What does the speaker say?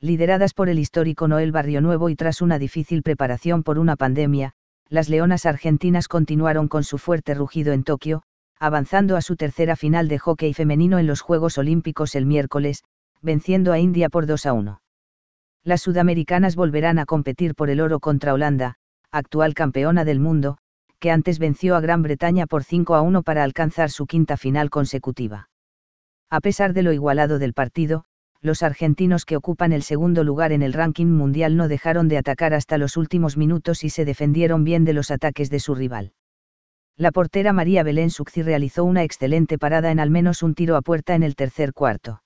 lideradas por el histórico Noel Barrio Nuevo y tras una difícil preparación por una pandemia, las Leonas argentinas continuaron con su fuerte rugido en Tokio, avanzando a su tercera final de hockey femenino en los Juegos Olímpicos el miércoles, venciendo a India por 2 a 1. Las sudamericanas volverán a competir por el oro contra Holanda, actual campeona del mundo, que antes venció a Gran Bretaña por 5 a 1 para alcanzar su quinta final consecutiva. A pesar de lo igualado del partido, los argentinos que ocupan el segundo lugar en el ranking mundial no dejaron de atacar hasta los últimos minutos y se defendieron bien de los ataques de su rival. La portera María Belén Succi realizó una excelente parada en al menos un tiro a puerta en el tercer cuarto.